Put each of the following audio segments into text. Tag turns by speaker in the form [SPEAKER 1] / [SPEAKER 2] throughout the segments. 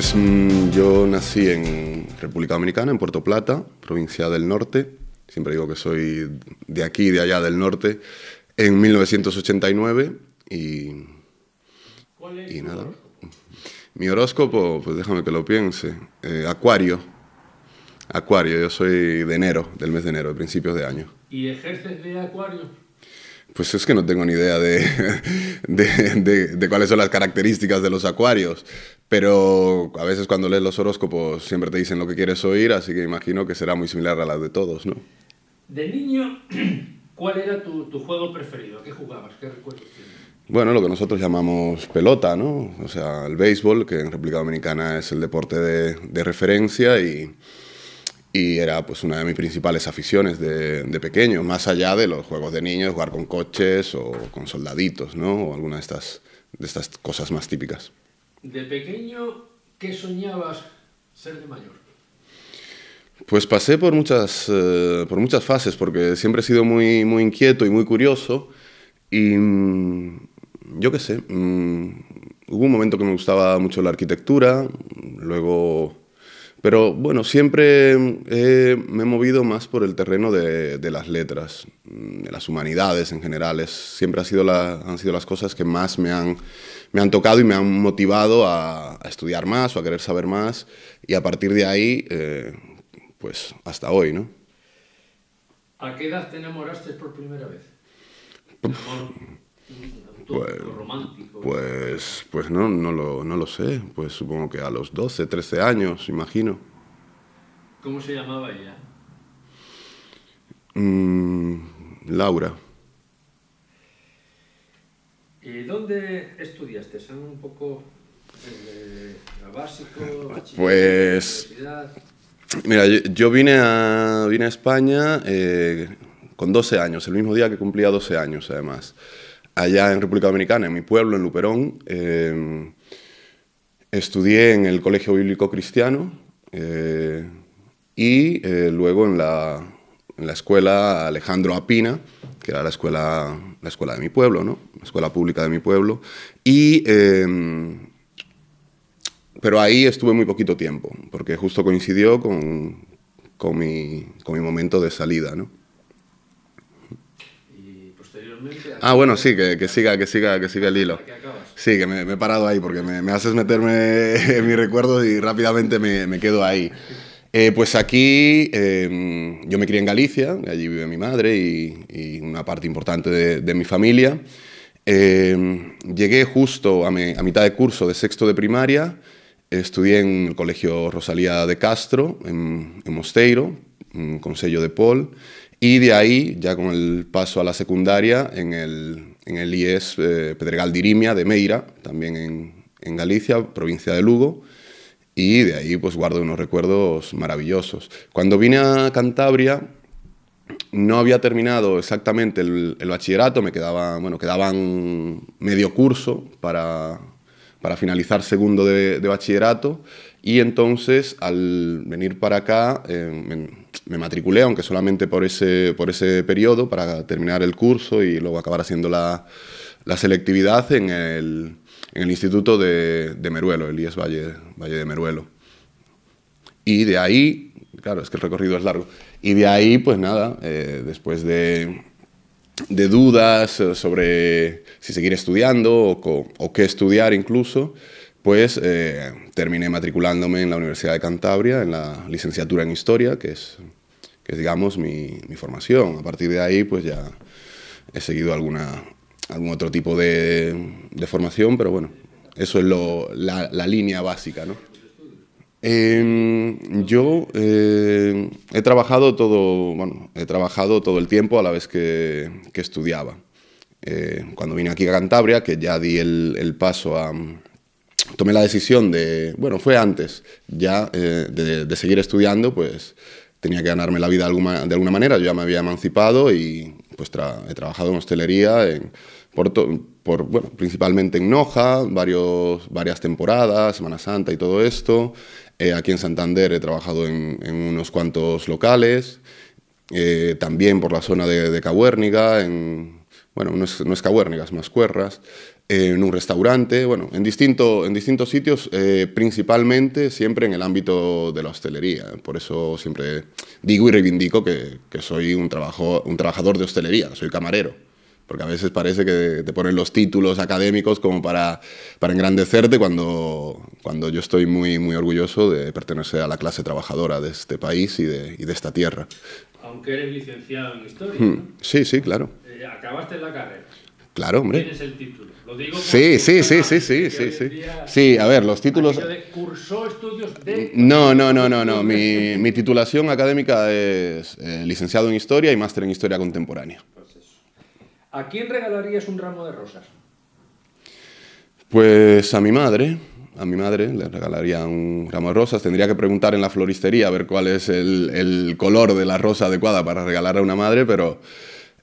[SPEAKER 1] Pues mm, yo nací en República Dominicana, en Puerto Plata, provincia del norte. Siempre digo que soy de aquí de allá del norte. En 1989 y... ¿Cuál es Mi horóscopo, pues déjame que lo piense. Eh, acuario. Acuario, yo soy de enero, del mes de enero, de principios de año.
[SPEAKER 2] ¿Y ejerces de acuario?
[SPEAKER 1] Pues es que no tengo ni idea de, de, de, cuáles son las características de los acuarios, pero a veces cuando lees los horóscopos siempre te dicen lo que quieres oír, así que imagino que será muy similar a las de todos, ¿no?
[SPEAKER 2] De niño, ¿cuál era tu, tu juego preferido? ¿Qué jugabas? ¿Qué recuerdos
[SPEAKER 1] Bueno, lo que nosotros llamamos pelota, ¿no? O sea, el béisbol, que en República Dominicana es el deporte de referencia y y era pues una de mis principales aficiones de, pequeño, más allá de los juegos de niños, jugar con coches o con soldaditos, ¿no? O alguna de estas, de estas cosas más típicas.
[SPEAKER 2] De pequeño, ¿qué soñabas ser de mayor?
[SPEAKER 1] Pues pasé por muchas, eh, por muchas fases, porque siempre he sido muy, muy inquieto y muy curioso. Y mm, yo qué sé, mm, hubo un momento que me gustaba mucho la arquitectura, luego pero bueno, siempre mm, me he movido más por el terreno de, las letras, mm, de las humanidades en general. siempre ha sido la, han sido las cosas que más me han, me han tocado y me han motivado a, estudiar más o a querer saber más. Y a partir de ahí, eh, pues hasta hoy, ¿no?
[SPEAKER 2] ¿A qué edad te enamoraste por primera vez?
[SPEAKER 1] pues, romántico? Pues, pues no, no lo, sé. Pues supongo que a los 12, 13 años, imagino.
[SPEAKER 2] ¿Cómo se llamaba ella?
[SPEAKER 1] Mm, Laura.
[SPEAKER 2] dónde estudiaste? ¿Son un poco ...la eh, básica...
[SPEAKER 1] básico? Pues... Mira, yo vine a, vine a España eh, con 12 años, el mismo día que cumplía 12 años además allá en República Dominicana, en mi pueblo, en Luperón. Eh, estudié en el Colegio Bíblico Cristiano eh, y eh, luego en la, en la, escuela Alejandro Apina, que era la escuela, la escuela de mi pueblo, ¿no? la escuela pública de mi pueblo. Y, em, pero ahí estuve muy poquito tiempo, porque justo coincidió con, mi, con mi momento de salida. ¿no? Ah, bueno, sí, que, siga, que siga, que siga el hilo. Sí, que me, he parado ahí porque me, haces meterme en mis recuerdos y rápidamente me, quedo ahí. Eh, pues aquí em, yo me crié en Galicia, allí vive mi madre y, una parte importante de, mi familia. Em, llegué justo a, mitad de curso de sexto de primaria, estudié en el Colegio Rosalía de Castro, en, Mosteiro, mm, con sello de Paul. Y de ahí, ya con el paso a la secundaria, en el, en el IES eh, Pedregal Dirimia de Meira, también en, en Galicia, provincia de Lugo, y de ahí pues guardo unos recuerdos maravillosos. Cuando vine a Cantabria no había terminado exactamente el, el bachillerato, me quedaba, bueno, quedaban medio curso para, para finalizar segundo de, de bachillerato y entonces, al venir para acá, eh, me, matriculé, aunque solamente por ese, por ese periodo, para terminar el curso y luego acabar haciendo la, la selectividad en el, en el Instituto de, Meruelo, el IES Valle, Valle de Meruelo. Y de ahí, claro, es que el recorrido es largo. Y de ahí, pues nada, eh, después de, de, dudas sobre si seguir estudiando o, o qué estudiar incluso, pues eh, terminé matriculándome en la Universidad de Cantabria, en la licenciatura en Historia, que es, que digamos, mi, formación. A partir de ahí, pues ya he seguido alguna, algún otro tipo de, formación, pero bueno, eso es lo, la, línea básica, ¿no? yo eh, he trabajado todo, bueno, he trabajado todo el tiempo a la vez que, estudiaba. Eh, cuando vine aquí a Cantabria, que ya di el paso a, tomé la decisión de, bueno, fue antes ya eh, de, seguir estudiando, pues tenía que ganarme la vida de alguna, de alguna manera, yo ya me había emancipado y pues he trabajado en hostelería, en, por, por, bueno, principalmente en Noja, varios, varias temporadas, Semana Santa y todo esto. Eh, aquí en Santander he trabajado en, unos cuantos locales, eh, también por la zona de, de Cabuérniga, en, bueno, no es, no es Cabuérniga, es más Cuerras. Eh, en un restaurante, bueno, en, distinto, en distintos sitios, eh, principalmente siempre en el ámbito de la hostelería. Por eso siempre digo y reivindico que, que soy un, trabajo, un trabajador de hostelería, soy camarero. Porque a veces parece que te ponen los títulos académicos como para, para engrandecerte cuando, cuando yo estoy muy, muy orgulloso de pertenecer a la clase trabajadora de este país y de, y de esta tierra.
[SPEAKER 2] Aunque eres licenciado en historia. Hmm.
[SPEAKER 1] Sí, sí, claro.
[SPEAKER 2] Eh, acabaste la carrera.
[SPEAKER 1] Claro, hombre. Tienes el título. Lo digo sí, sí, sí, sí, sí, sí, sí. a ver, los títulos...
[SPEAKER 2] ¿Cursó estudios de...?
[SPEAKER 1] No, no, no, no, no. Mi, titulación académica es eh, licenciado en Historia y máster en Historia Contemporánea. Pues
[SPEAKER 2] ¿A quién regalarías un ramo de rosas?
[SPEAKER 1] Pues a mi madre, a mi madre le regalaría un ramo de rosas. Tendría que preguntar en la floristería a ver cuál es el, color de la rosa adecuada para regalar a una madre, pero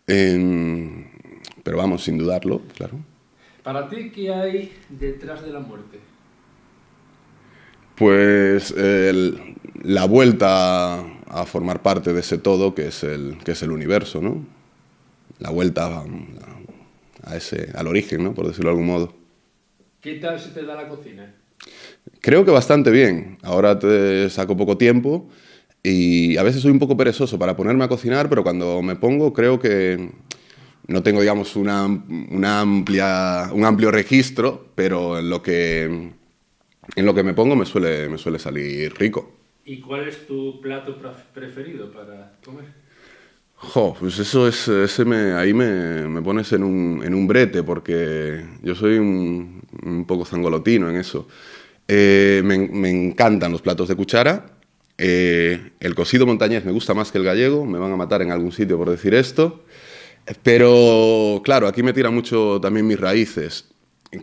[SPEAKER 1] em, pero vamos, sin dudarlo, claro.
[SPEAKER 2] ¿Para ti qué hay detrás de la muerte?
[SPEAKER 1] Pues la vuelta a formar parte de ese todo que es el, que es el universo, ¿no? La vuelta a, ese, al origen, ¿no? Por decirlo de algún modo.
[SPEAKER 2] ¿Qué tal se te da la cocina?
[SPEAKER 1] Creo que bastante bien. Ahora te saco poco tiempo y a veces soy un poco perezoso para ponerme a cocinar, pero cuando me pongo creo que no tengo, digamos, una, una amplia, un amplio registro, pero en lo que, en lo que me pongo me suele, me suele salir rico.
[SPEAKER 2] ¿Y cuál es tu plato preferido para comer?
[SPEAKER 1] Jo, pues eso es, ese me, ahí me, me pones en un, en un, brete, porque yo soy un, poco zangolotino en eso. Eh, me, encantan los platos de cuchara. Eh, el cocido montañés me gusta más que el gallego, me van a matar en algún sitio por decir esto. Pero claro, aquí me tira mucho también mis raíces,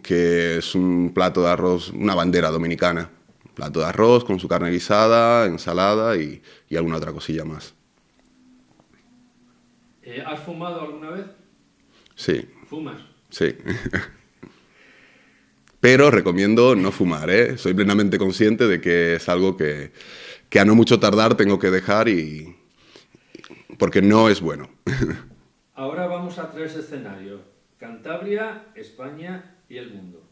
[SPEAKER 1] que es un plato de arroz, una bandera dominicana. Plato de arroz con su carne guisada, ensalada y, alguna otra cosilla más.
[SPEAKER 2] Eh, ¿Has fumado alguna vez?
[SPEAKER 1] Sí. ¿Fumas? Sí. Pero recomiendo no fumar, ¿eh? Soy plenamente consciente de que es algo que, que a no mucho tardar tengo que dejar y... porque no es bueno.
[SPEAKER 2] Ahora vamos a tres escenarios, Cantabria, España y el mundo.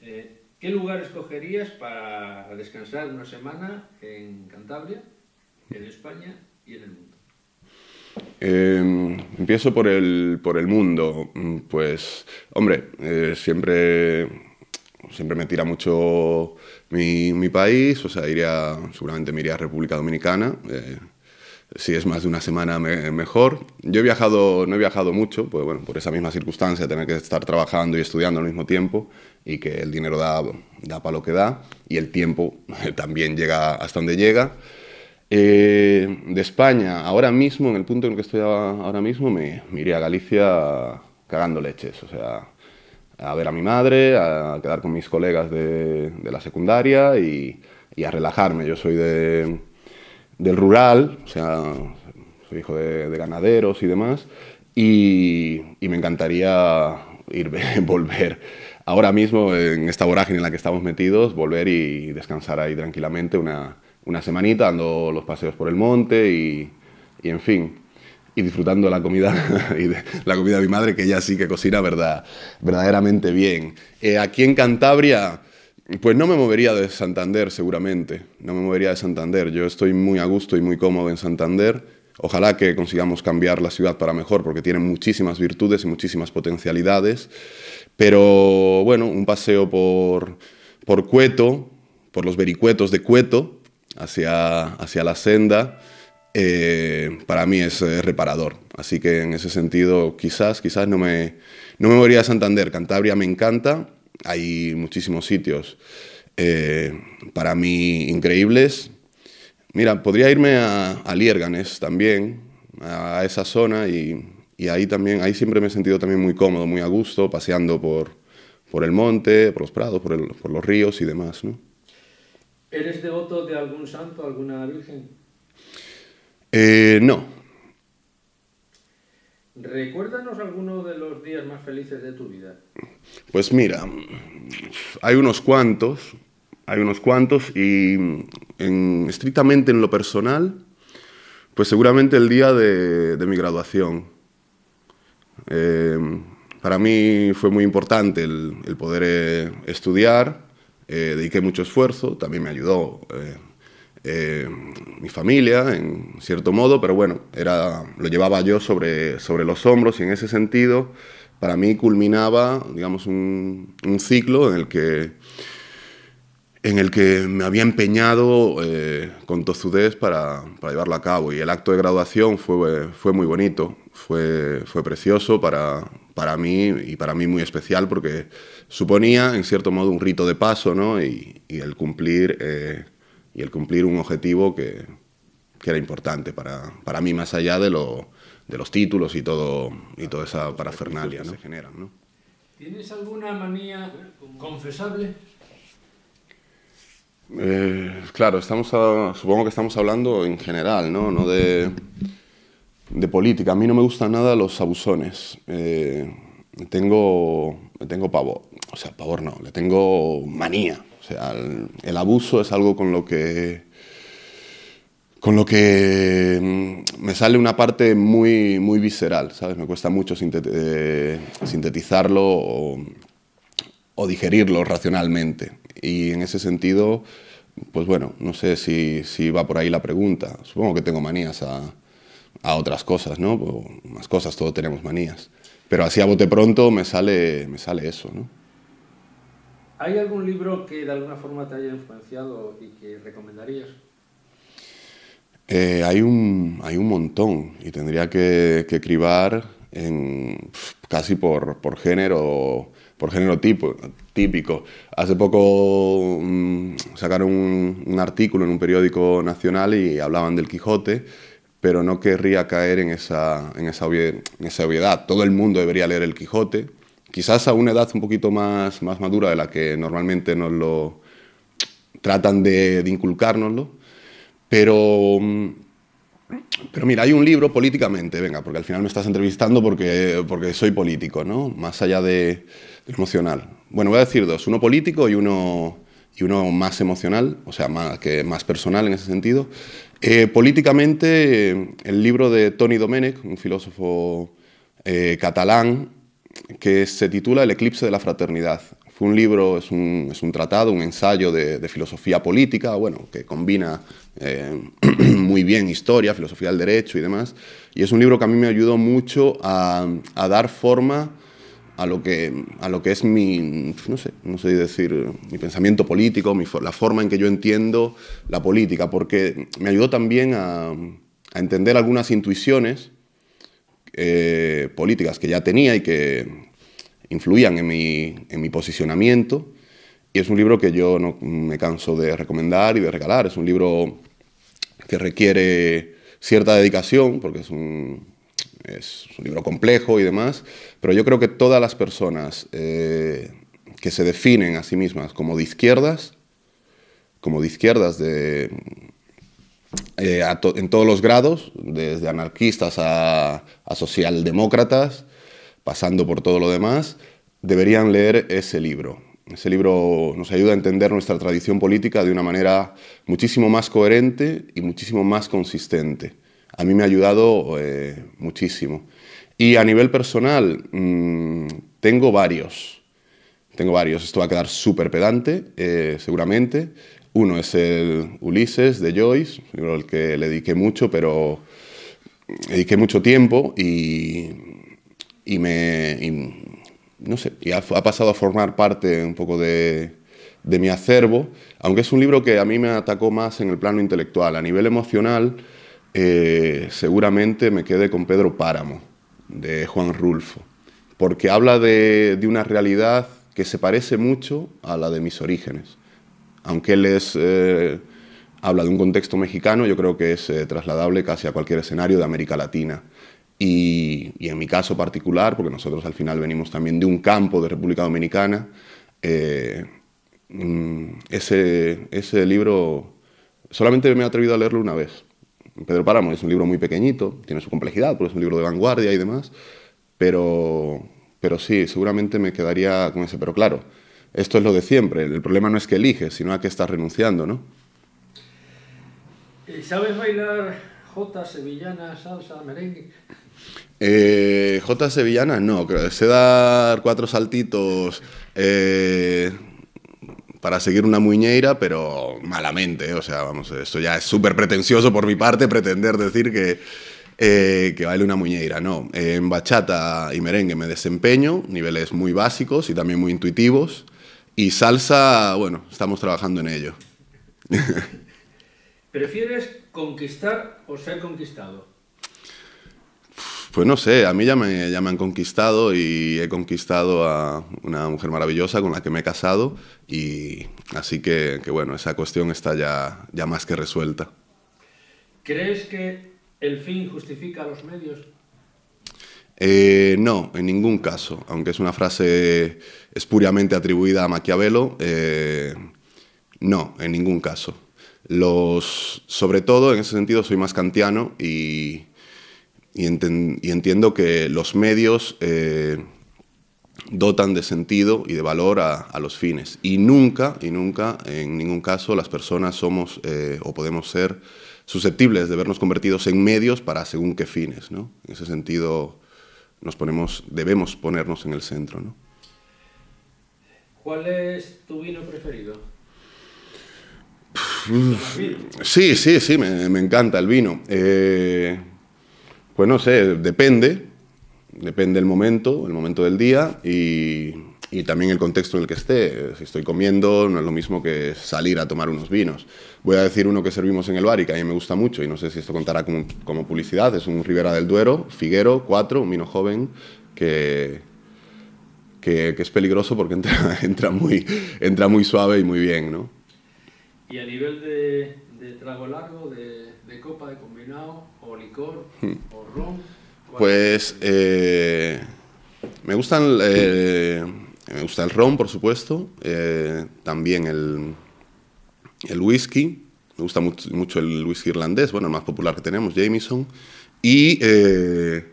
[SPEAKER 2] Eh, ¿Qué lugar escogerías para descansar una semana en Cantabria, en España y en el mundo?
[SPEAKER 1] Em, empiezo por el, mundo. Mm, pues, hombre, eh, siempre, siempre me tira mucho mi, país, o sea, iría, seguramente me iría a República Dominicana. Eh, si es más de una semana mejor. Yo he viajado, no he viajado mucho, pues bueno, por esa misma circunstancia, tener que estar trabajando y estudiando al mismo tiempo y que el dinero da, da para lo que da y el tiempo también llega hasta donde llega. Eh, de España, ahora mismo, en el punto en que estoy ahora mismo, me, me iré a Galicia cagando leches, o sea, a ver a mi madre, a quedar con mis colegas de, de la secundaria y, y a relajarme. Yo soy de del rural, o sea, soy hijo de, ganaderos y demás, y, me encantaría ir, volver ahora mismo, en esta vorágine en la que estamos metidos, volver y descansar ahí tranquilamente una, una semanita, dando los paseos por el monte y, en fin, y disfrutando la comida, y de, la comida de mi madre, que ella sí que cocina verdad, verdaderamente bien. Eh, aquí en Cantabria pues no me movería de Santander, seguramente. No me movería de Santander. Yo estoy muy a gusto y muy cómodo en Santander. Ojalá que consigamos cambiar la ciudad para mejor, porque tiene muchísimas virtudes y muchísimas potencialidades. Pero bueno, un paseo por, por Cueto, por los vericuetos de Cueto, hacia, hacia la senda, eh, para mí es reparador. Así que en ese sentido, quizás, quizás no me, no me movería de Santander. Cantabria me encanta hay muchísimos sitios eh, para mí increíbles. Mira, podría irme a, Liérganes también, a esa zona y, ahí también, ahí siempre me he sentido también muy cómodo, muy a gusto, paseando por, el monte, por los prados, por, los ríos y demás. ¿no?
[SPEAKER 2] ¿Eres devoto de algún santo, alguna virgen?
[SPEAKER 1] Eh, no,
[SPEAKER 2] Recuérdanos alguno de los días más felices de tu vida.
[SPEAKER 1] Pues mira, hay unos cuantos, hay unos cuantos y en, estrictamente en lo personal, pues seguramente el día de, mi graduación. Eh, para mí fue muy importante el, poder eh, estudiar, eh, dediqué mucho esfuerzo, también me ayudó eh, mi familia, en cierto modo, pero bueno, era, lo llevaba yo sobre, sobre los hombros y en ese sentido para mí culminaba, digamos, un, ciclo en el que en el que me había empeñado eh, con tozudez para, llevarlo a cabo. Y el acto de graduación fue, fue muy bonito, fue, fue precioso para, para mí y para mí muy especial porque suponía, en cierto modo, un rito de paso y, el cumplir eh, y el cumplir un objetivo que, era importante para, mí, más allá de, los títulos y, todo, y toda esa parafernalia ¿no? se generan.
[SPEAKER 2] ¿Tienes alguna manía confesable?
[SPEAKER 1] Eh, claro, estamos supongo que estamos hablando en general, ¿no? no de, política. A mí no me gustan nada los abusones. Eh, tengo, tengo pavor, o sea, pavor no, le tengo manía el, abuso es algo con lo que con lo que mm, me sale una parte muy, muy visceral, ¿sabes? Me cuesta mucho eh, sintetizarlo o, digerirlo racionalmente. Y en ese sentido, pues bueno, no sé si, va por ahí la pregunta. Supongo que tengo manías a, otras cosas, ¿no? más cosas, todos tenemos manías. Pero así a bote pronto me sale, me sale eso, ¿no?
[SPEAKER 2] ¿Hay algún libro que de alguna forma te haya influenciado y que recomendarías?
[SPEAKER 1] Eh, hay, un, hay un montón y tendría que, que cribar en, casi por, género por género tipo, típico. Hace poco mm, sacaron un, artículo en un periódico nacional y hablaban del Quijote, pero no querría caer en esa, en esa, obviedad. Todo el mundo debería leer el Quijote, quizás a una edad un poquito más, más madura de la que normalmente nos lo tratan de, de inculcárnoslo, pero... Pero mira, hay un libro políticamente, venga, porque al final me estás entrevistando porque, porque soy político, ¿no? Más allá de, emocional. Bueno, voy a decir dos, uno político y uno, y uno más emocional, o sea, más, que más personal en ese sentido. Eh, políticamente, el libro de Tony Domenech, un filósofo eh, catalán, que se titula El eclipse de la fraternidad. Fue un libro, es un, tratado, un ensayo de, filosofía política, bueno, que combina eh, muy bien historia, filosofía del derecho y demás. Y es un libro que a mí me ayudó mucho a, dar forma a lo que, a lo que es mi, sé, no sé decir, mi pensamiento político, la forma en que yo entiendo la política, porque me ayudó también a, a entender algunas intuiciones eh, políticas que ya tenía y que influían en mi, en mi posicionamiento. Y es un libro que yo no me canso de recomendar y de regalar. Es un libro que requiere cierta dedicación, porque es un, es un libro complejo y demás, pero yo creo que todas las personas eh, que se definen a sí mismas como de izquierdas, como de izquierdas de, eh, en todos los grados, desde anarquistas a, socialdemócratas, pasando por todo lo demás, deberían leer ese libro. Ese libro nos ayuda a entender nuestra tradición política de una manera muchísimo más coherente y muchísimo más consistente. A mí me ha ayudado eh, muchísimo. Y a nivel personal, mm, tengo varios. Tengo varios. Esto va a quedar súper pedante, eh, seguramente, uno es el Ulises de Joyce, libro al que le dediqué mucho, pero dediqué mucho tiempo y, ha, pasado a formar parte un poco de, mi acervo, aunque es un libro que a mí me atacó más en el plano intelectual. A nivel emocional, eh, seguramente me quedé con Pedro Páramo, de Juan Rulfo, porque habla de, una realidad que se parece mucho a la de mis orígenes aunque él eh, habla de un contexto mexicano, yo creo que es eh, trasladable casi a cualquier escenario de América Latina. Y, en mi caso particular, porque nosotros al final venimos también de un campo de República Dominicana, eh, mm, ese, libro solamente me he atrevido a leerlo una vez. Pedro Páramo es un libro muy pequeñito, tiene su complejidad, porque es un libro de vanguardia y demás, pero sí, seguramente me quedaría con ese. Pero claro, esto es lo de siempre. El problema no es que eliges, sino a qué estás renunciando, ¿no?
[SPEAKER 2] Eh, ¿Sabes bailar J sevillana, salsa, merengue?
[SPEAKER 1] Eh, J sevillana, no. Sé dar cuatro saltitos eh, para seguir una muñeira, pero malamente. O sea, vamos, esto ya es súper pretencioso por mi parte pretender decir que, eh, que baile una muñeira, no. En bachata y merengue me desempeño, niveles muy básicos y también muy intuitivos. Y salsa, bueno, estamos trabajando en ello.
[SPEAKER 2] ¿Prefieres conquistar o ser conquistado?
[SPEAKER 1] Pues no sé, a mí ya me, han conquistado y he conquistado a una mujer maravillosa con la que me he casado y así que, bueno, esa cuestión está ya, ya más que resuelta.
[SPEAKER 2] ¿Crees que el fin justifica los medios?
[SPEAKER 1] Eh, no, en ningún caso, aunque es una frase espuriamente atribuida a Maquiavelo, eh, no, en ningún caso. Los, sobre todo, en ese sentido, soy más kantiano y, y, entiendo que los medios eh, dotan de sentido y de valor a, los fines. Y nunca, y nunca, en ningún caso, las personas somos o podemos ser susceptibles de vernos convertidos en medios para según qué fines. ¿no? En ese sentido nos ponemos, debemos ponernos en el centro.
[SPEAKER 2] ¿Cuál es tu vino preferido?
[SPEAKER 1] Sí, sí, sí, me, encanta el vino. Eh, pues no sé, depende, depende el momento, el momento del día y y también el contexto en el que esté. Si estoy comiendo, no es lo mismo que salir a tomar unos vinos. Voy a decir uno que servimos en el bar y que a mí me gusta mucho, y no sé si esto contará como, publicidad, es un Ribera del Duero, Figuero 4, un vino joven que, que, es peligroso porque entra, entra, muy, entra muy suave y muy bien. ¿no?
[SPEAKER 2] Y a nivel de, trago largo, de, copa, de combinado, o licor, hmm. o ron...
[SPEAKER 1] Pues eh, me gustan... Eh, eh, me gusta el ron, por supuesto. Eh, también el, whisky. Me gusta mucho, el whisky irlandés, bueno, el más popular que tenemos, Jameson. Y, eh,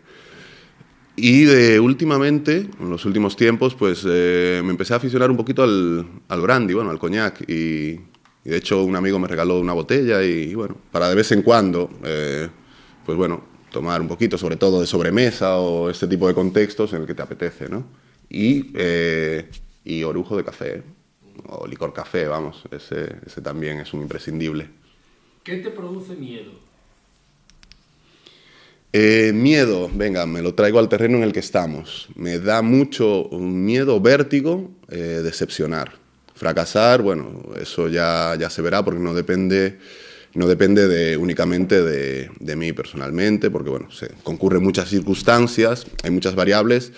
[SPEAKER 1] y últimamente, en los últimos tiempos, pues me empecé a aficionar un poquito al, brandy, bueno, al coñac. Y, de hecho un amigo me regaló una botella y, y bueno, para de vez en cuando, pues bueno, tomar un poquito, sobre todo de sobremesa o este tipo de contextos en el que te apetece, ¿no? y, eh, y orujo de café, o licor café, vamos, ese, ese también es un imprescindible.
[SPEAKER 2] ¿Qué te produce miedo?
[SPEAKER 1] Eh, miedo, venga, me lo traigo al terreno en el que estamos. Me da mucho miedo, vértigo, eh, decepcionar. Fracasar, bueno, eso ya, ya se verá porque no depende, no depende de, únicamente de, de mí personalmente, porque bueno, se concurren muchas circunstancias, hay muchas variables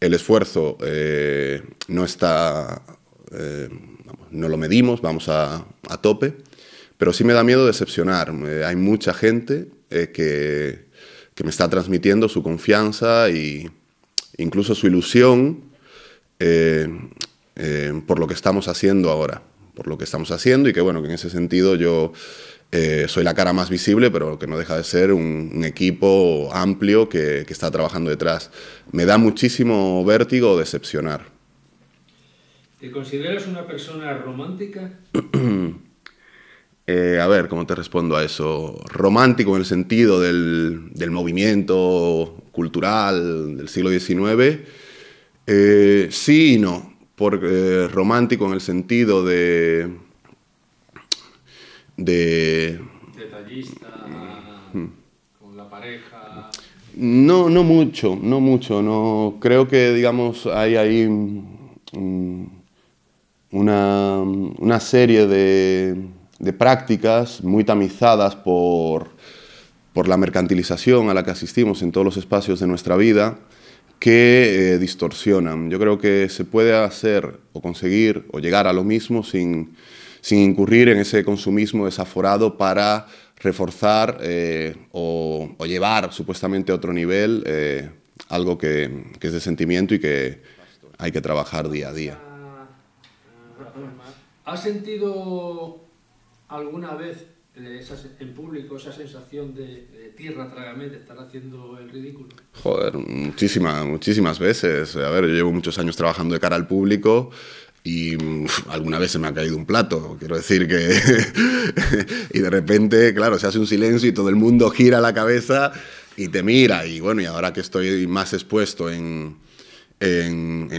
[SPEAKER 1] el esfuerzo eh, no está, eh, no lo medimos, vamos a, tope, pero sí me da miedo decepcionar. hay mucha gente eh, que, me está transmitiendo su confianza e incluso su ilusión por lo que estamos haciendo ahora, por lo que estamos haciendo y que bueno, que en ese sentido yo eh, soy la cara más visible, pero que no deja de ser un, equipo amplio que, está trabajando detrás. Me da muchísimo vértigo decepcionar.
[SPEAKER 2] ¿Te consideras una persona romántica?
[SPEAKER 1] Eh, a ver, ¿cómo te respondo a eso? Romántico en el sentido del, movimiento cultural del siglo XIX. Eh, sí y no, romántico en el sentido de de...
[SPEAKER 2] Detallista, hmm. con la pareja.
[SPEAKER 1] No, no mucho, no mucho. No, creo que, digamos, hay ahí mm, una, serie de, prácticas muy tamizadas por, la mercantilización a la que asistimos en todos los espacios de nuestra vida que eh, distorsionan. Yo creo que se puede hacer o conseguir o llegar a lo mismo sin, sin incurrir en ese consumismo desaforado para reforzar eh, o, llevar supuestamente a otro nivel eh, algo que, es de sentimiento y que hay que trabajar día a día.
[SPEAKER 2] ¿Has sentido alguna vez eh, en público esa sensación de, tierra de estar haciendo el ridículo?
[SPEAKER 1] Joder, muchísimas, muchísimas veces. A ver, yo llevo muchos años trabajando de cara al público y mm, alguna vez se me ha caído un plato, quiero decir que... y de repente, claro, se hace un silencio y todo el mundo gira la cabeza y te mira. Y bueno, y ahora que estoy más expuesto en,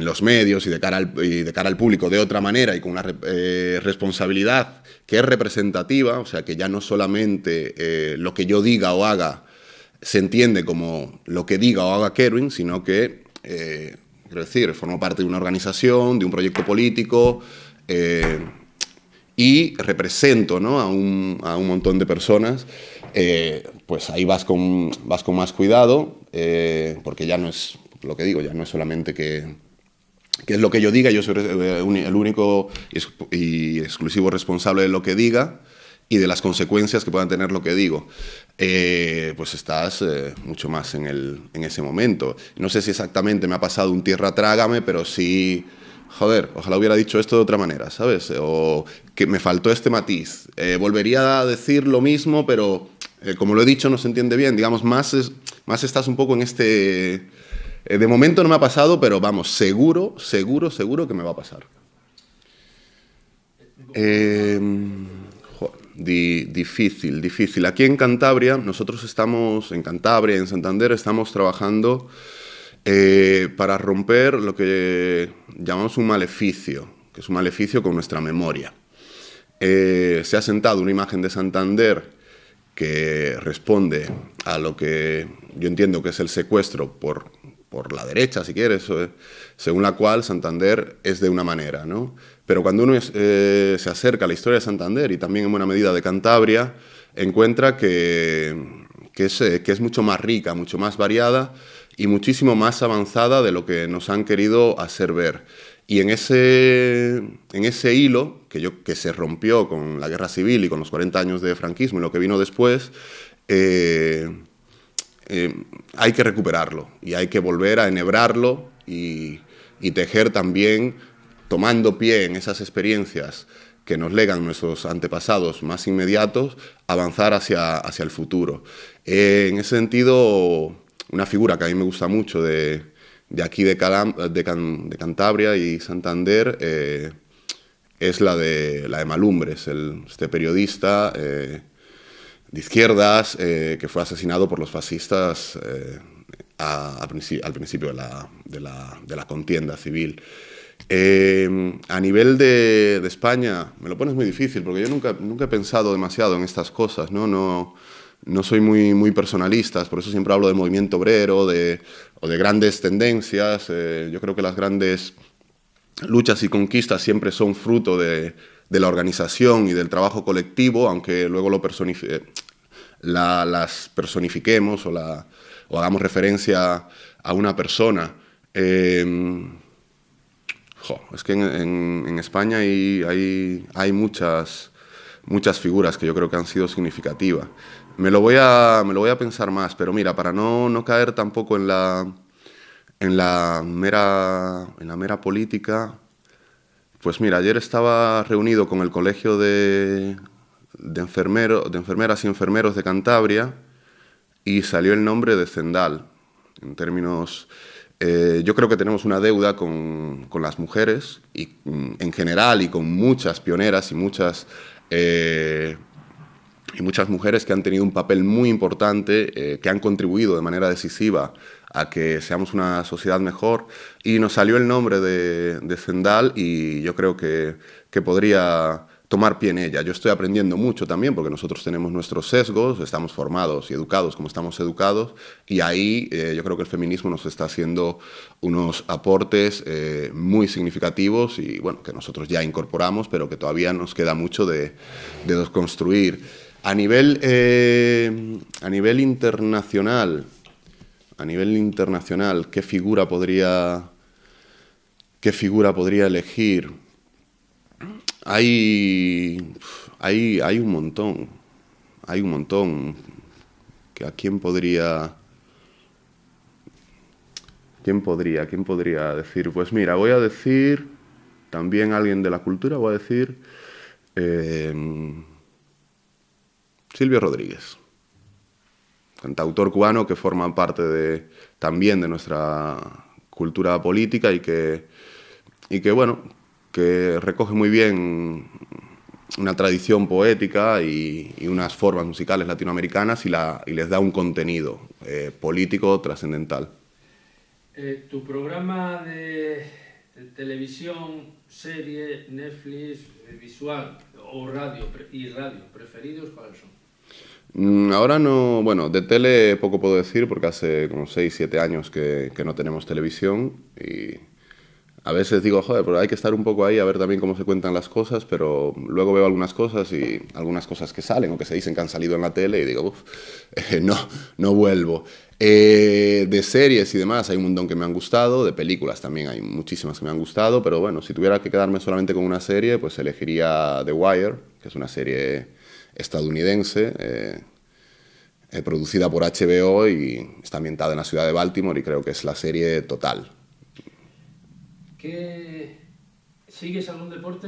[SPEAKER 1] los medios y de, cara al, y de cara al público de otra manera y con una eh, responsabilidad que es representativa, o sea, que ya no solamente eh, lo que yo diga o haga se entiende como lo que diga o haga Kerwin, sino que... Eh, Quiero decir, formo parte de una organización, de un proyecto político eh, y represento a, un, montón de personas. Eh, pues ahí vas con, vas con más cuidado, eh, porque ya no es lo que digo, ya no es solamente que, que es lo que yo diga, yo soy el único y exclusivo responsable de lo que diga y de las consecuencias que puedan tener lo que digo. Eh, pues estás eh, mucho más en, ese momento. No sé si exactamente me ha pasado un tierra trágame, pero sí, joder, ojalá hubiera dicho esto de otra manera, ¿sabes? O que me faltó este matiz. Eh, volvería a decir lo mismo, pero como lo he dicho no se entiende bien. Digamos, más, más estás un poco en este... de momento no me ha pasado, pero vamos, seguro, seguro, seguro que me va a pasar. Em, difícil, difícil. Aquí en Cantabria, nosotros estamos, en Cantabria, en Santander, estamos trabajando eh, para romper lo que llamamos un maleficio, que es un maleficio con nuestra memoria. Eh, se ha sentado una imagen de Santander que responde a lo que yo entiendo que es el secuestro por por la derecha, si quieres, eh, según la cual Santander es de una manera, ¿no? Pero cuando uno eh, se acerca a la historia de Santander y también en buena medida de Cantabria, encuentra eh, que, es, mucho más rica, mucho más variada y muchísimo más avanzada de lo que nos han querido hacer ver. Y en ese, en ese hilo, que, yo, que se rompió con la guerra civil y con los 40 años de franquismo y lo que vino después, eh, hay que recuperarlo y hay que volver a enhebrarlo y, tejer también tomando pie en esas experiencias que nos legan nuestros antepasados más inmediatos, avanzar hacia, hacia el futuro. Eh, en ese sentido, una figura que a mí me gusta mucho de, aquí de, Cantabria y Santander eh, es la de, la de Malumbres, este periodista de izquierdas eh, que fue asesinado por los fascistas eh, al principio de la, contienda civil. Eh, a nivel de, España, me lo pones muy difícil porque yo nunca, nunca he pensado demasiado en estas cosas, ¿no? no no soy muy, muy personalista, por eso siempre hablo de movimiento obrero o de grandes tendencias. yo creo que las grandes luchas y conquistas siempre son fruto de, de la organización y del trabajo colectivo, aunque luego lo eh, las personifiquemos o, hagamos referencia a una persona. Em, es que en, España hay, hay, muchas, muchas figuras que yo creo que han sido significativas. Me lo voy a, me lo voy a pensar más, pero mira, para no, no caer tampoco en la, en la, mera, en la mera política, pues mira, ayer estaba reunido con el Colegio de, de Enfermeras y Enfermeros de Cantabria y salió el nombre de Zendal. En términos, eh, yo creo que tenemos una deuda con, las mujeres y mm, en general y con muchas pioneras y muchas, eh, y muchas mujeres que han tenido un papel muy importante, eh, que han contribuido de manera decisiva a que seamos una sociedad mejor. Y nos salió el nombre de, Zendal y yo creo que, podría tomar pie en ella. Yo estoy aprendiendo mucho también porque nosotros tenemos nuestros sesgos, estamos formados y educados como estamos educados y ahí eh, yo creo que el feminismo nos está haciendo unos aportes eh, muy significativos y bueno, que nosotros ya incorporamos pero que todavía nos queda mucho de, de A nivel, eh, a nivel internacional, a nivel internacional, ¿qué figura podría, qué figura podría elegir? Hay, hay, hay un montón, hay un montón. ¿A quién podría... ¿Quién podría? ¿Quién podría decir? Pues mira, voy a decir también alguien de la cultura, voy a decir eh, Silvio Rodríguez cantautor cubano que forma parte de, también de nuestra cultura política y que, y que, bueno, que recoge muy bien una tradición poética y, unas formas musicales latinoamericanas y, la, y les da un contenido eh, político trascendental.
[SPEAKER 2] Eh, tu programa de televisión, serie, Netflix, eh, visual o radio y radio preferidos, ¿cuáles son?
[SPEAKER 1] Mm, ahora no, bueno, de tele poco puedo decir porque hace como 6, 7 años que, no tenemos televisión y a veces digo, joder, pero hay que estar un poco ahí a ver también cómo se cuentan las cosas, pero luego veo algunas cosas y algunas cosas que salen o que se dicen que han salido en la tele y digo, uff, eh, no, no vuelvo. Eh, de series y demás hay un montón que me han gustado, de películas también hay muchísimas que me han gustado, pero bueno, si tuviera que quedarme solamente con una serie, pues elegiría The Wire, que es una serie estadounidense, eh, eh, producida por HBO y está ambientada en la ciudad de Baltimore y creo que es la serie total.
[SPEAKER 2] ¿Qué... ¿Sigues algún deporte?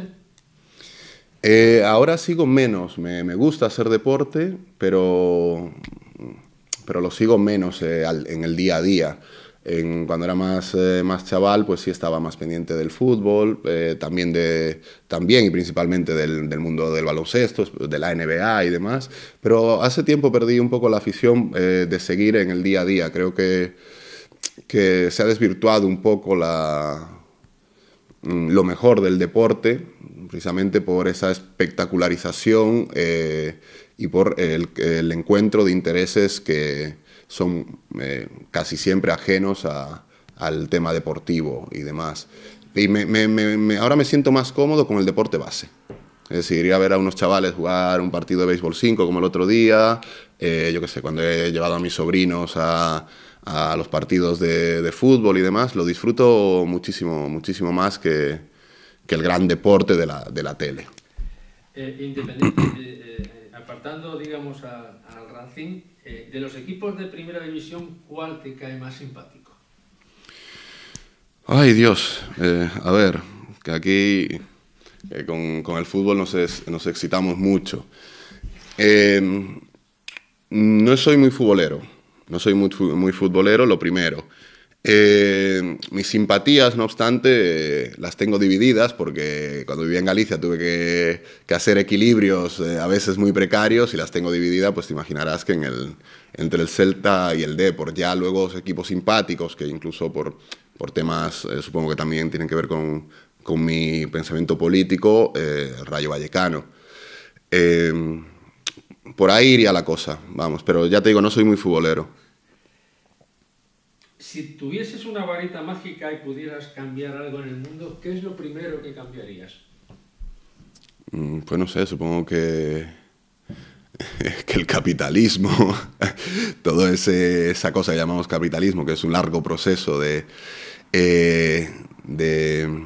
[SPEAKER 1] Eh, ahora sigo menos, me, gusta hacer deporte, pero, pero lo sigo menos en el día a día cuando era más, eh, más chaval, pues sí estaba más pendiente del fútbol, eh, también, de, también y principalmente del, del, mundo del baloncesto, de la NBA y demás. Pero hace tiempo perdí un poco la afición eh, de seguir en el día a día. Creo que, que se ha desvirtuado un poco la, mm, lo mejor del deporte, precisamente por esa espectacularización y por el encuentro de intereses que son eh, casi siempre ajenos a, al tema deportivo y demás. Y ahora me siento más cómodo con el deporte base. Es decir, ir a ver a unos chavales jugar un partido de béisbol 5 como el otro día, eh, yo qué sé, cuando he llevado a mis sobrinos a, a los partidos de, de, fútbol y demás, lo disfruto muchísimo, muchísimo más que, que el gran deporte de la, de la tele.
[SPEAKER 2] Eh, apartando, digamos, al Racing, eh, de los equipos de primera división, ¿cuál te cae más simpático?
[SPEAKER 1] Ay, Dios. Eh, a ver, que aquí eh, con, el fútbol nos, excitamos mucho. Em, no soy muy futbolero. No soy muy futbolero, lo primero. Eh, mis simpatías, no obstante, las tengo divididas porque cuando vivía en Galicia tuve que, hacer equilibrios eh, a veces muy precarios y las tengo divididas, pues te imaginarás que entre el Celta y el Depor, ya luego los equipos simpáticos que incluso por, temas, eh, supongo que también tienen que ver con, con mi pensamiento político, el Rayo Vallecano. por ahí iría la cosa, vamos, pero ya te digo, no soy muy futbolero
[SPEAKER 2] si tuvieses una varita mágica y pudieras cambiar algo en el mundo, ¿qué es lo primero que cambiarías?
[SPEAKER 1] Mm, pues no sé, supongo que, que el capitalismo, todo esa cosa que llamamos capitalismo, que es un largo proceso de, eh, de,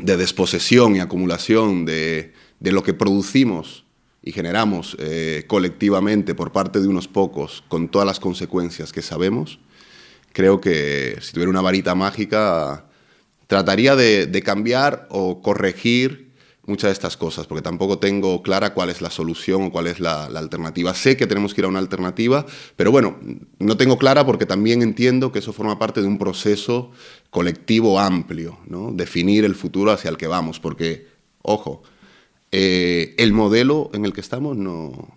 [SPEAKER 1] desposesión y acumulación de, lo que producimos y generamos eh, colectivamente por parte de unos pocos, con todas las consecuencias que sabemos, creo que si tuviera una varita mágica, trataría de, cambiar o corregir muchas de estas cosas, porque tampoco tengo clara cuál es la solución o cuál es la, alternativa. Sé que tenemos que ir a una alternativa, pero bueno, no tengo clara porque también entiendo que eso forma parte de un proceso colectivo amplio, ¿no? definir el futuro hacia el que vamos, porque, ojo, eh, el modelo en el que estamos no,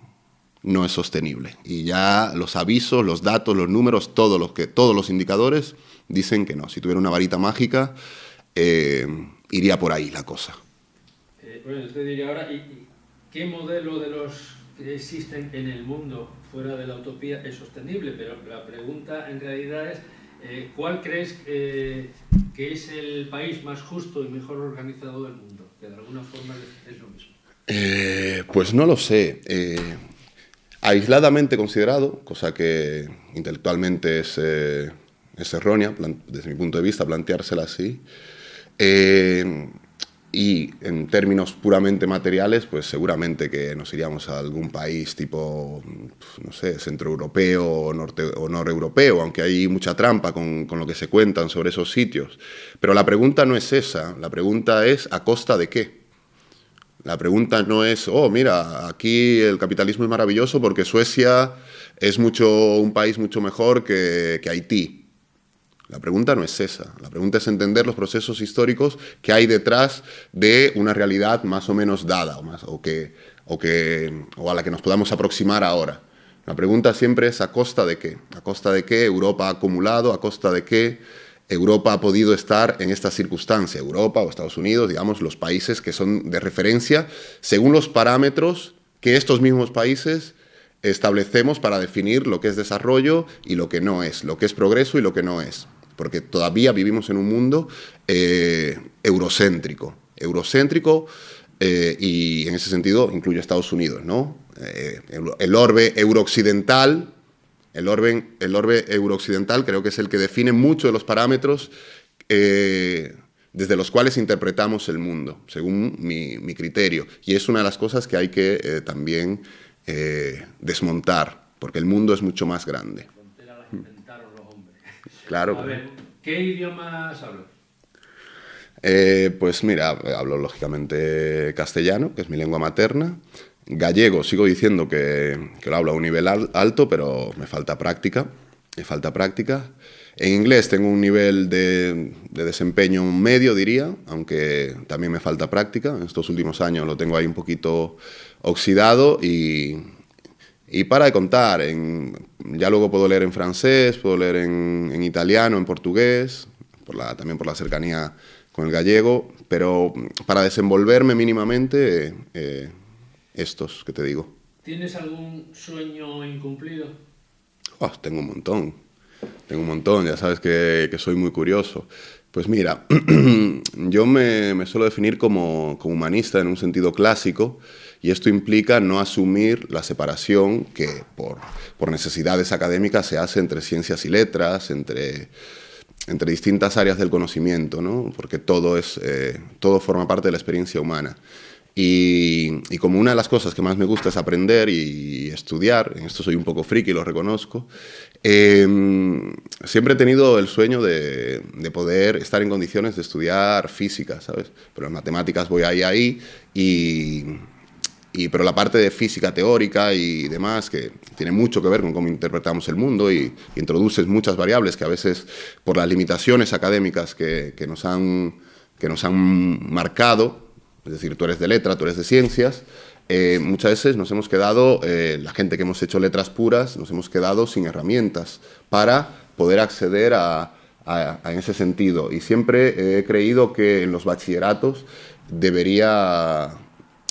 [SPEAKER 1] no es sostenible. Y ya los avisos, los datos, los números, todos los, que, todos los indicadores dicen que no. Si tuviera una varita mágica, eh, iría por ahí la cosa.
[SPEAKER 2] Eh, bueno, usted diría ahora, ¿qué modelo de los que existen en el mundo fuera de la utopía es sostenible? Pero la pregunta en realidad es, eh, ¿cuál crees que es el país más justo y mejor organizado del mundo? Que de alguna forma es lo
[SPEAKER 1] mismo. Eh, pues no lo sé. Aisladamente considerado, cosa que intelectualmente es, eh, errónea, desde mi punto de vista, planteársela así. Eh, y en términos puramente materiales, pues seguramente que nos iríamos a algún país tipo, no sé, centroeuropeo o, norte, o noreuropeo, aunque hay mucha trampa con, con, lo que se cuentan sobre esos sitios. Pero la pregunta no es esa, la pregunta es ¿a costa de qué? La pregunta no es, oh, mira, aquí el capitalismo es maravilloso porque Suecia es mucho, un país mucho mejor que, Haití. La pregunta no es esa, la pregunta es entender los procesos históricos que hay detrás de una realidad más o menos dada o, más, que, o, que, o a la que nos podamos aproximar ahora. La pregunta siempre es a costa de qué, a costa de qué Europa ha acumulado, a costa de qué Europa ha podido estar en esta circunstancia, Europa o Estados Unidos, digamos, los países que son de referencia, según los parámetros que estos mismos países establecemos para definir lo que es desarrollo y lo que no es, lo que es progreso y lo que no es. Porque todavía vivimos en un mundo eh, eurocéntrico. Eurocéntrico eh, y en ese sentido incluye Estados Unidos, ¿no? Eh, el orbe eurooccidental el orbe, el orbe eurooccidental creo que es el que define muchos de los parámetros eh, desde los cuales interpretamos el mundo, según mi, criterio. Y es una de las cosas que hay que eh, también eh, desmontar, porque el mundo es mucho más grande. Mm. Claro. A ver,
[SPEAKER 2] ¿qué idiomas hablas?
[SPEAKER 1] pues mira, hablo lógicamente castellano, que es mi lengua materna. Gallego, sigo diciendo que, lo hablo a un nivel alto, pero me falta práctica. Me falta práctica. En inglés tengo un nivel de, desempeño medio, diría, aunque también me falta práctica. En estos últimos años lo tengo ahí un poquito oxidado y, y para de contar, en, ya luego puedo leer en francés, puedo leer en, italiano, en portugués, por la, también por la cercanía con el gallego, pero para desenvolverme mínimamente eh, estos que te digo.
[SPEAKER 2] ¿Tienes algún sueño incumplido?
[SPEAKER 1] Ah, tengo un montón, tengo un montón, ya sabes que, soy muy curioso. Pues mira, yo me, suelo definir como, humanista en un sentido clásico y esto implica no asumir la separación que por, necesidades académicas se hace entre ciencias y letras, entre, distintas áreas del conocimiento, porque todo, es, eh, todo forma parte de la experiencia humana. Y, como una de las cosas que más me gusta es aprender y estudiar, en esto soy un poco friki, lo reconozco, em, siempre he tenido el sueño de, poder estar en condiciones de estudiar física, ¿sabes? Pero en matemáticas voy ahí, ahí, y, y, pero la parte de física teórica y demás, que tiene mucho que ver con cómo interpretamos el mundo y, y introduces muchas variables que a veces por las limitaciones académicas que, que nos, han, que nos han marcado, es decir, tú eres de letra, tú eres de ciencias. Eh, muchas veces nos hemos quedado, eh, la gente que hemos hecho letras puras, nos hemos quedado sin herramientas para poder acceder a, a, ese sentido. Y siempre he creído que en los bachilleratos debería,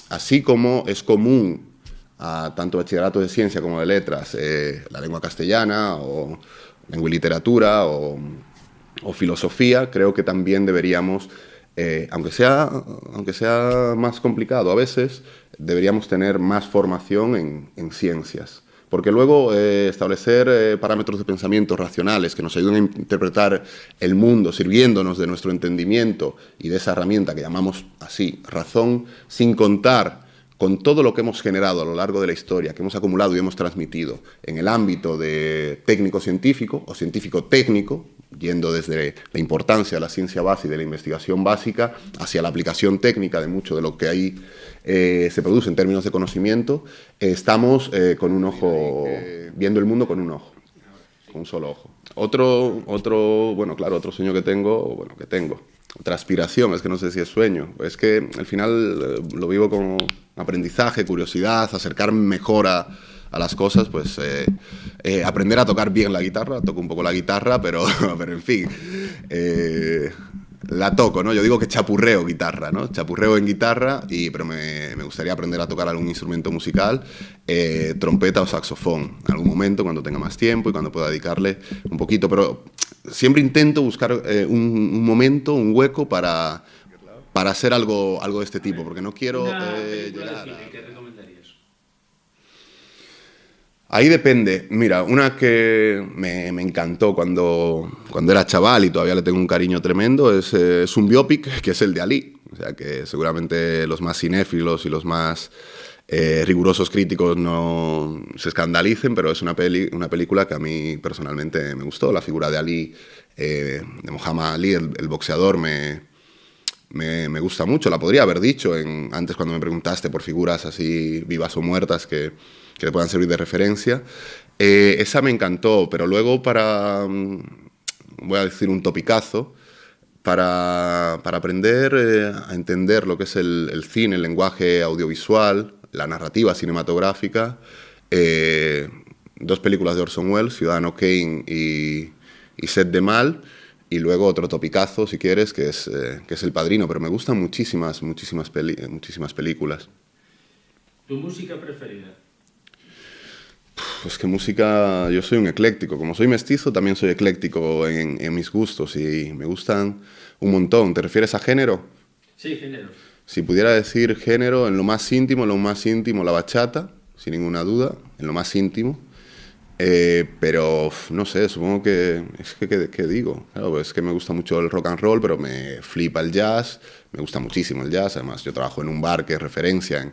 [SPEAKER 1] así como es común a tanto bachillerato de ciencia como de letras, eh, la lengua castellana o lengua y literatura o filosofía, creo que también deberíamos eh, aunque, sea, aunque sea más complicado a veces, deberíamos tener más formación en, ciencias. Porque luego eh, establecer eh, parámetros de pensamiento racionales que nos ayuden a interpretar el mundo sirviéndonos de nuestro entendimiento y de esa herramienta que llamamos así razón, sin contar con todo lo que hemos generado a lo largo de la historia, que hemos acumulado y hemos transmitido en el ámbito de técnico-científico o científico-técnico, yendo desde la importancia de la ciencia básica, y de la investigación básica hacia la aplicación técnica de mucho de lo que ahí eh, se produce en términos de conocimiento, eh, estamos eh, con un ojo, viendo el mundo con un ojo, con un solo ojo. Otro, otro, bueno, claro, otro sueño que tengo, bueno, que tengo, otra aspiración, es que no sé si es sueño, es que al final lo vivo como aprendizaje, curiosidad, acercarme mejor a a las cosas, pues eh, eh, aprender a tocar bien la guitarra, toco un poco la guitarra, pero, pero en fin, eh, la toco, ¿no? Yo digo que chapurreo guitarra, ¿no? Chapurreo en guitarra, y, pero me, gustaría aprender a tocar algún instrumento musical, trompeta o saxofón, en algún momento cuando tenga más tiempo y cuando pueda dedicarle un poquito, pero siempre intento buscar un, momento, un hueco para para hacer algo, algo de este tipo, porque no quiero Ahí depende. Mira, una que me, encantó cuando, cuando era chaval y todavía le tengo un cariño tremendo eh, es, un biopic que es el de Ali. O sea que seguramente los más cinéfilos y los más eh, rigurosos críticos no se escandalicen, pero es una, peli, una película que a mí personalmente me gustó. La figura de Ali, eh, de Muhammad Ali, el, boxeador, me, me, me, gusta mucho. La podría haber dicho en, antes cuando me preguntaste por figuras así vivas o muertas que que le puedan servir de referencia. Eh, esa me encantó, pero luego para, mm, voy a decir un topicazo, para, para aprender eh, a entender lo que es el, cine, el lenguaje audiovisual, la narrativa cinematográfica, eh, dos películas de Orson Welles, Ciudadano Kane y, Set de Mal, y luego otro topicazo, si quieres, que es, que es El Padrino, pero me gustan muchísimas, muchísimas, muchísimas películas.
[SPEAKER 2] ¿Tu música preferida?
[SPEAKER 1] Pues que música, yo soy un ecléctico, como soy mestizo también soy ecléctico en, mis gustos y me gustan un montón. ¿Te refieres a género? Sí, género. Si pudiera decir género, en lo más íntimo, en lo más íntimo la bachata, sin ninguna duda, en lo más íntimo. Eh, pero no sé, supongo que es que, digo, pues es que me gusta mucho el rock and roll, pero me flipa el jazz, me gusta muchísimo el jazz, además yo trabajo en un bar que es referencia en,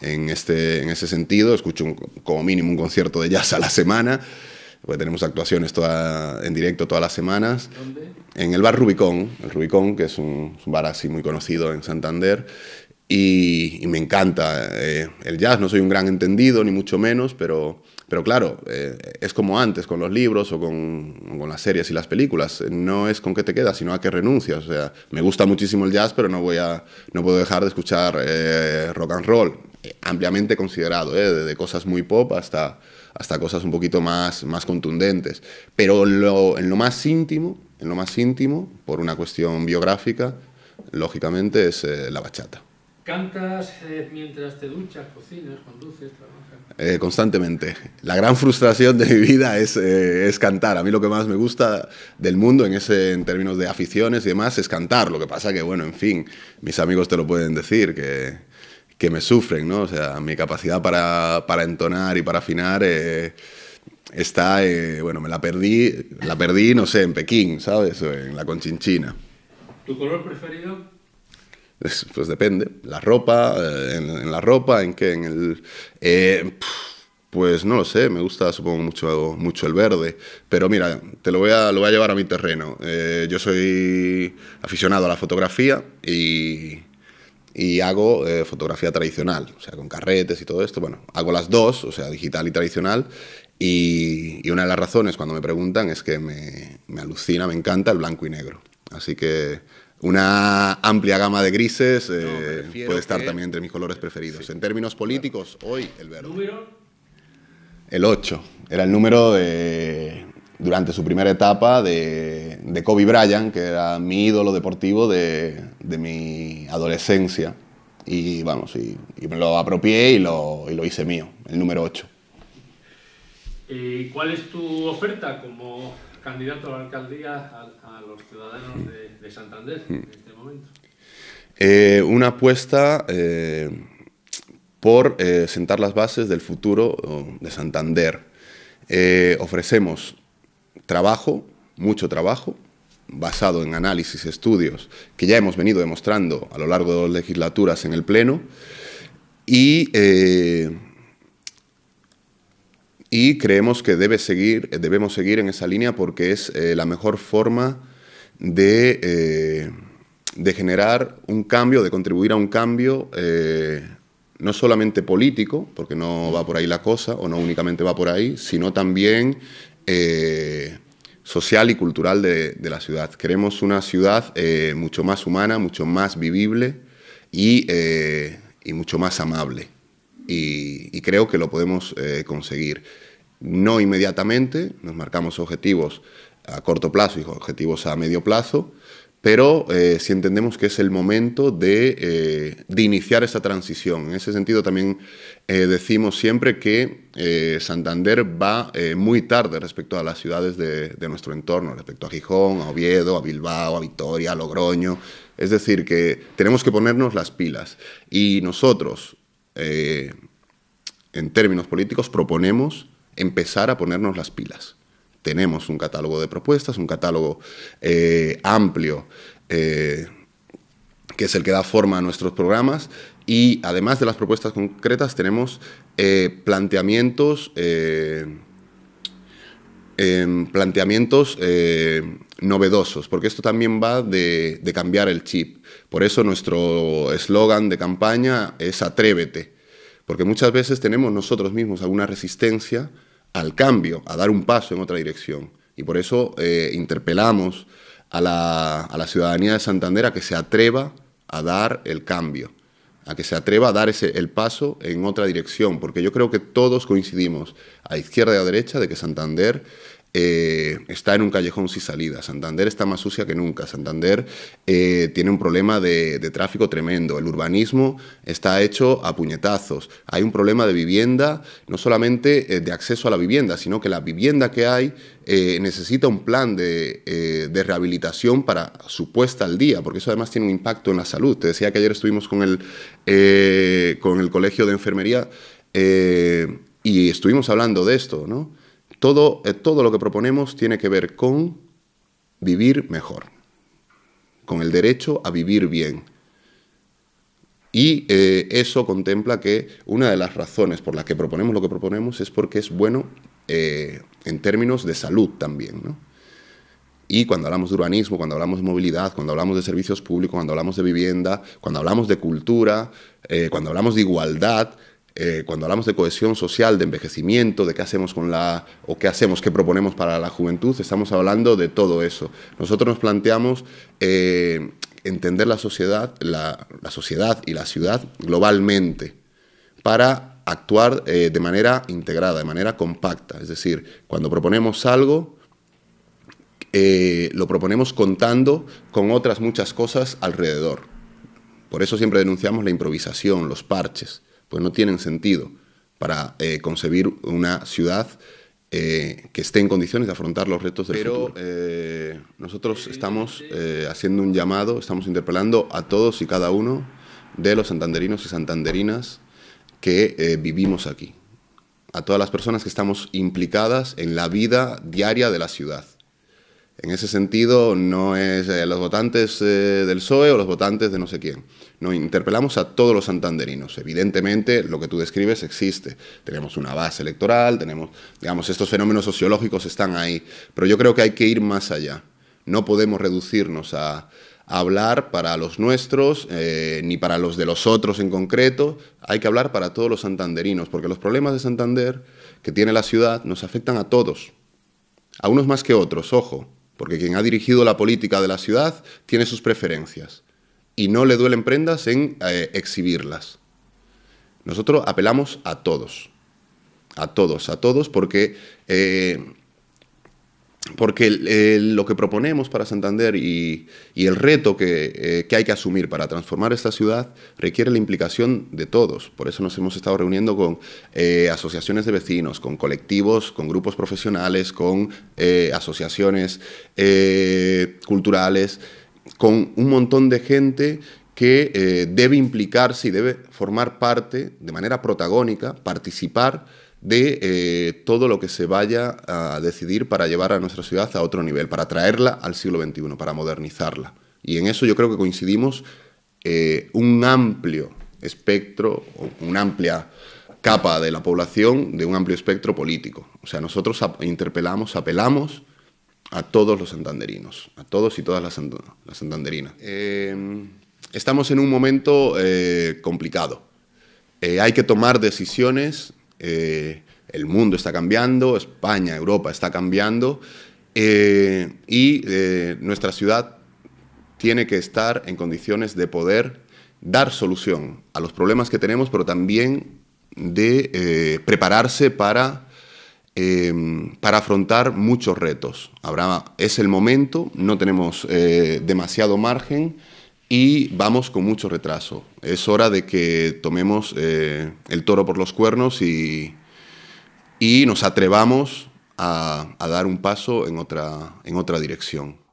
[SPEAKER 1] en, este, en ese sentido. Escucho como mínimo un concierto de jazz a la semana, porque tenemos actuaciones en directo todas las semanas. ¿Dónde? En el bar Rubicón, el Rubicón, que es un, bar así muy conocido en Santander. Y, me encanta eh, el jazz, no soy un gran entendido, ni mucho menos, pero pero claro, eh, es como antes con los libros o con, las series y las películas. No es con qué te quedas, sino a qué renuncias. O sea, me gusta muchísimo el jazz, pero no, voy a, no puedo dejar de escuchar eh, rock and roll, eh, ampliamente considerado, eh, desde cosas muy pop hasta, hasta cosas un poquito más, más contundentes. Pero lo, en lo más íntimo, en lo más íntimo, por una cuestión biográfica, lógicamente es la bachata.
[SPEAKER 2] ¿Cantas mientras te duchas, cocinas, conduces, trabajas?
[SPEAKER 1] Eh, constantemente. La gran frustración de mi vida eh, es, cantar. A mí lo que más me gusta del mundo en, ese, en términos de aficiones y demás es cantar. Lo que pasa que, bueno, en fin, mis amigos te lo pueden decir, que, que me sufren, ¿no? O sea, mi capacidad para, entonar y para afinar... Eh, está, bueno, me la perdí, la perdí, no sé, en Pekín, ¿sabes? en la Conchinchina.
[SPEAKER 2] ¿Tu color preferido?
[SPEAKER 1] Pues, depende. La ropa, eh, en, la ropa, en qué, en el... Eh, pues no lo sé, me gusta supongo mucho, mucho el verde. Pero mira, te lo voy a, lo voy a llevar a mi terreno. Eh, yo soy aficionado a la fotografía y, hago fotografía tradicional, o sea, con carretes y todo esto. Bueno, hago las dos, o sea, digital y tradicional. Y, una de las razones cuando me preguntan es que me alucina, me encanta el blanco y negro. Así que una amplia gama de grises eh, puede estar también entre mis colores preferidos. En términos políticos, hoy el verde. ¿Número? El 8. Era el número durante su primera etapa de, Kobe Bryant, que era mi ídolo deportivo de, mi adolescencia. Y vamos, y, me lo apropié y lo, y lo, hice mío, el número 8.
[SPEAKER 2] ¿Y eh, ¿Cuál es tu oferta como candidato a la alcaldía a, los ciudadanos de, Santander en
[SPEAKER 1] este momento? Eh, una apuesta eh, por eh, sentar las bases del futuro oh, de Santander. ofrecemos trabajo, mucho trabajo, basado en análisis, estudios, que ya hemos venido demostrando a lo largo de las legislaturas en el Pleno, y y creemos que debe seguir, debemos seguir en esa línea porque es eh, la mejor forma de, eh, de, generar un cambio, de contribuir a un cambio eh, no solamente político, porque no va por ahí la cosa, o no únicamente va por ahí, sino también social y cultural de, la ciudad. Queremos una ciudad mucho más humana, mucho más vivible y, mucho más amable. Y, creo que lo podemos conseguir no inmediatamente, nos marcamos objetivos a corto plazo y objetivos a medio plazo, pero eh, si entendemos que es el momento eh, de, iniciar esa transición. En ese sentido también eh, decimos siempre que Santander va muy tarde respecto a las ciudades de, de, nuestro entorno, respecto a Gijón, a Oviedo, a Bilbao, a Vitoria, a Logroño. Es decir, que tenemos que ponernos las pilas y nosotros, en términos políticos, proponemos empezar a ponernos las pilas. Tenemos un catálogo de propuestas, un catálogo eh, amplio, eh, que es el que da forma a nuestros programas, y además de las propuestas concretas tenemos eh, planteamientos, em, planteamientos novedosos, porque esto también va de cambiar el chip. Por eso nuestro eslogan de campaña es atrévete porque muchas veces tenemos nosotros mismos alguna resistencia al cambio, a dar un paso en otra dirección. Y por eso eh, interpelamos a la, ciudadanía de Santander a que se atreva a dar el cambio, a que se atreva a dar ese, el paso en otra dirección, porque yo creo que todos coincidimos, a izquierda y a derecha, de que Santander eh, está en un callejón sin salida. Santander está más sucia que nunca. Santander eh, tiene un problema de, tráfico tremendo. El urbanismo está hecho a puñetazos. Hay un problema de vivienda, no solamente eh, de acceso a la vivienda, sino que la vivienda que hay necesita un plan de, rehabilitación para su puesta al día, porque eso además tiene un impacto en la salud. Te decía que ayer estuvimos con el, con el colegio de enfermería y estuvimos hablando de esto, ¿no? Eh, todo, lo que proponemos tiene que ver con vivir mejor, con el derecho a vivir bien. Y eh, eso contempla que una de las razones por las que proponemos lo que proponemos es porque es bueno eh, en términos de salud también. Y cuando hablamos de urbanismo, cuando hablamos de movilidad, cuando hablamos de servicios públicos, cuando hablamos de vivienda, cuando hablamos de cultura, cuando hablamos de igualdad, eh, cuando hablamos de cohesión social, de envejecimiento, de qué hacemos con la o qué hacemos, qué proponemos para la juventud, estamos hablando de todo eso. Nosotros nos planteamos eh, entender la sociedad, la, sociedad y la ciudad globalmente para actuar eh, de manera integrada, de manera compacta. Es decir, cuando proponemos algo, lo proponemos contando con otras muchas cosas alrededor. Por eso siempre denunciamos la improvisación, los parches pues no tienen sentido para eh, concebir una ciudad eh, que esté en condiciones de afrontar los retos del Pero, futuro. Eh, nosotros estamos eh, haciendo un llamado, estamos interpelando a todos y cada uno de los santanderinos y santanderinas que vivimos aquí, a todas las personas que estamos implicadas en la vida diaria de la ciudad. En ese sentido, no es los votantes del PSOE o los votantes de no sé quién. ¿no? Interpelamos a todos los santanderinos. Evidentemente, lo que tú describes existe. Tenemos una base electoral, tenemos, digamos, estos fenómenos sociológicos están ahí. Pero yo creo que hay que ir más allá. No podemos reducirnos a, hablar para los nuestros, eh, ni para los de los otros en concreto. Hay que hablar para todos los santanderinos, porque los problemas de Santander que tiene la ciudad nos afectan a todos. A unos más que a otros, ojo, porque quien ha dirigido la política de la ciudad tiene sus preferencias y no le duelen prendas en eh, exhibirlas. Nosotros apelamos a todos, a todos, a todos, porque, eh, porque lo que proponemos para Santander y, el reto que, eh, que, hay que asumir para transformar esta ciudad requiere la implicación de todos. Por eso nos hemos estado reuniendo con asociaciones de vecinos, con colectivos, con grupos profesionales, con asociaciones culturales con un montón de gente que eh, debe implicarse y debe formar parte de manera protagónica, participar de eh, todo lo que se vaya a decidir para llevar a nuestra ciudad a otro nivel, para traerla al siglo XXI, para modernizarla. Y en eso yo creo que coincidimos eh, un amplio espectro, una amplia capa de la población, de un amplio espectro político. O sea, nosotros interpelamos, apelamos a todos los santanderinos, a todos y todas las, santanderinas. Eh, estamos en un momento eh, complicado. Eh, hay que tomar decisiones. el mundo está cambiando, España, Europa está cambiando y nuestra ciudad tiene que estar en condiciones de poder dar solución a los problemas que tenemos, pero también de prepararse para Em, para afrontar muchos retos. es el momento, no tenemos eh, demasiado margen y vamos con mucho retraso. Es hora de que tomemos eh, el toro por los cuernos y, nos atrevamos a, dar un paso en otra dirección.